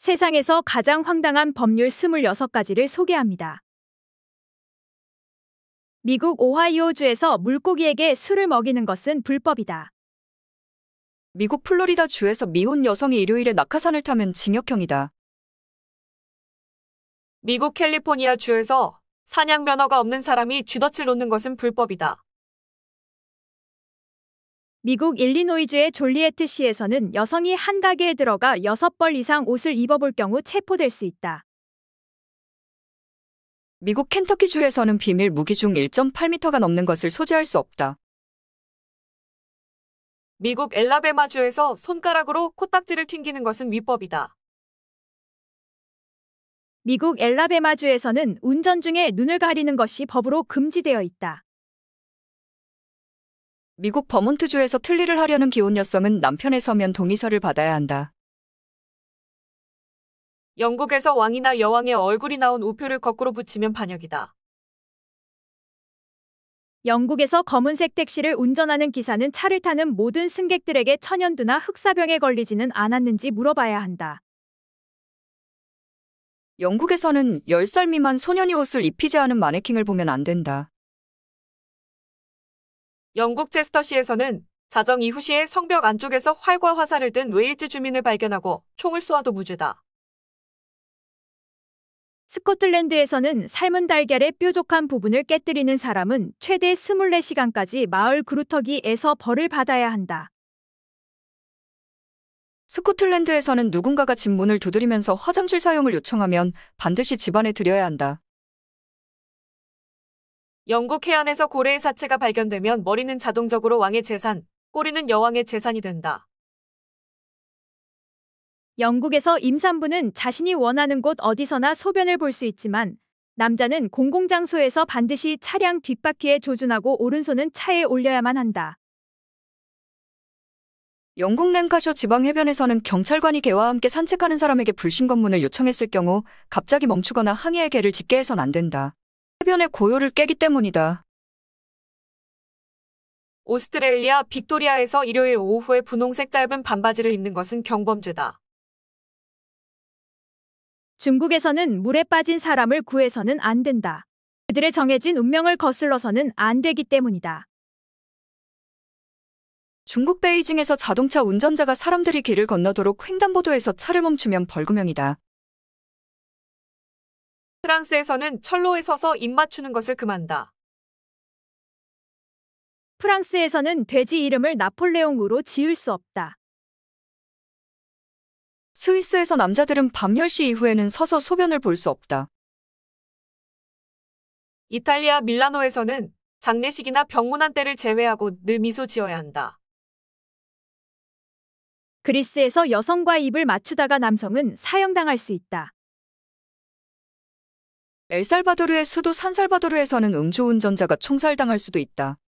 세상에서 가장 황당한 법률 26가지를 소개합니다. 미국 오하이오주에서 물고기에게 술을 먹이는 것은 불법이다. 미국 플로리다 주에서 미혼 여성이 일요일에 낙하산을 타면 징역형이다. 미국 캘리포니아 주에서 사냥 면허가 없는 사람이 쥐덫을 놓는 것은 불법이다. 미국 일리노이주의 졸리에트 시에서는 여성이 한 가게에 들어가 6벌 이상 옷을 입어볼 경우 체포될 수 있다. 미국 켄터키주에서는 비밀 무기 중 1.8m가 넘는 것을 소지할 수 없다. 미국 엘라베마주에서 손가락으로 코딱지를 튕기는 것은 위법이다. 미국 엘라베마주에서는 운전 중에 눈을 가리는 것이 법으로 금지되어 있다. 미국 버몬트주에서 틀니를 하려는 기혼 여성은 남편의 서면 동의서를 받아야 한다. 영국에서 왕이나 여왕의 얼굴이 나온 우표를 거꾸로 붙이면 반역이다. 영국에서 검은색 택시를 운전하는 기사는 차를 타는 모든 승객들에게 천연두나 흑사병에 걸리지는 않았는지 물어봐야 한다. 영국에서는 10살 미만 소년이 옷을 입히지 않은 마네킹을 보면 안 된다. 영국 제스터시에서는 자정 이후 시에 성벽 안쪽에서 활과 화살을 든 웨일즈 주민을 발견하고 총을 쏘아도 무죄다. 스코틀랜드에서는 삶은 달걀의 뾰족한 부분을 깨뜨리는 사람은 최대 24시간까지 마을 그루터기에서 벌을 받아야 한다. 스코틀랜드에서는 누군가가 집문을 두드리면서 화장실 사용을 요청하면 반드시 집안에 들여야 한다. 영국 해안에서 고래의 사체가 발견되면 머리는 자동적으로 왕의 재산, 꼬리는 여왕의 재산이 된다. 영국에서 임산부는 자신이 원하는 곳 어디서나 소변을 볼 수 있지만 남자는 공공장소에서 반드시 차량 뒷바퀴에 조준하고 오른손은 차에 올려야만 한다. 영국 랭카셔 지방 해변에서는 경찰관이 개와 함께 산책하는 사람에게 불신 검문을 요청했을 경우 갑자기 멈추거나 항해의 개를 짓게 해선 안 된다. 해변의 고요를 깨기 때문이다. 오스트레일리아 빅토리아에서 일요일 오후에 분홍색 짧은 반바지를 입는 것은 경범죄다. 중국에서는 물에 빠진 사람을 구해서는 안 된다. 그들의 정해진 운명을 거슬러서는 안 되기 때문이다. 중국 베이징에서 자동차 운전자가 사람들이 길을 건너도록 횡단보도에서 차를 멈추면 벌금형이다. 프랑스에서는 철로에 서서 입 맞추는 것을 금한다. 프랑스에서는 돼지 이름을 나폴레옹으로 지을 수 없다. 스위스에서 남자들은 밤 10시 이후에는 서서 소변을 볼 수 없다. 이탈리아 밀라노에서는 장례식이나 병문안 때를 제외하고 늘 미소 지어야 한다. 그리스에서 여성과 입을 맞추다가 남성은 사형당할 수 있다. 엘살바도르의 수도 산살바도르에서는 음주운전자가 총살당할 수도 있다.